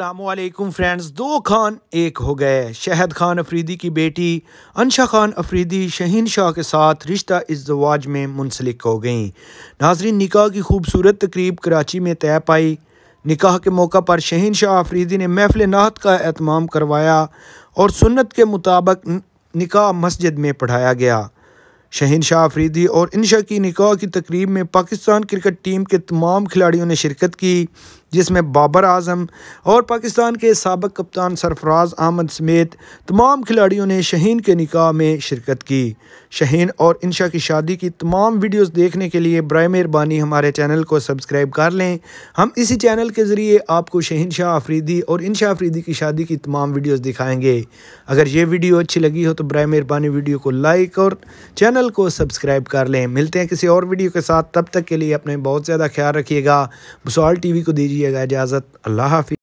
असलकुम फ्रेंड्स दो खान एक हो गए शहद खान अफरीदी की बेटी अनशा खान अफरीदी शहीन शाह के साथ रिश्ता दवाज में मुंसलिक हो गई नाजरीन निकाह की खूबसूरत तकरीब कराची में तय पाई निकाह के मौका पर शहीन शाह अफरीदी ने महफिल नाहत का अहतमाम करवाया और सुन्नत के मुताबिक निकाह मस्जिद में पढ़ाया गया शहीन शाह अफरीदी और इनशा की निकाह की तकरीब में पाकिस्तान क्रिकेट टीम के तमाम खिलाड़ियों ने शिरकत की जिसमें बाबर आजम और पाकिस्तान के सबक कप्तान सरफराज अहमद समेत तमाम खिलाड़ियों ने शहीन के निकाह में शिरकत की शहीन और इंशा की शादी की तमाम वीडियोस देखने के लिए बर मेहरबानी हमारे चैनल को सब्सक्राइब कर लें हम इसी चैनल के ज़रिए आपको शहीन शाह आफरीदी और इंशा आफरीदी की शादी की तमाम वीडियोज़ दिखाएँगे अगर ये वीडियो अच्छी लगी हो तो बर मेहरबानी वीडियो को लाइक और चैनल को सब्सक्राइब कर लें मिलते हैं किसी और वीडियो के साथ तब तक के लिए अपने बहुत ज़्यादा ख्याल रखिएगा बसॉल टी को दीजिए दीजिएगा इजाज़त अल्लाह हाफि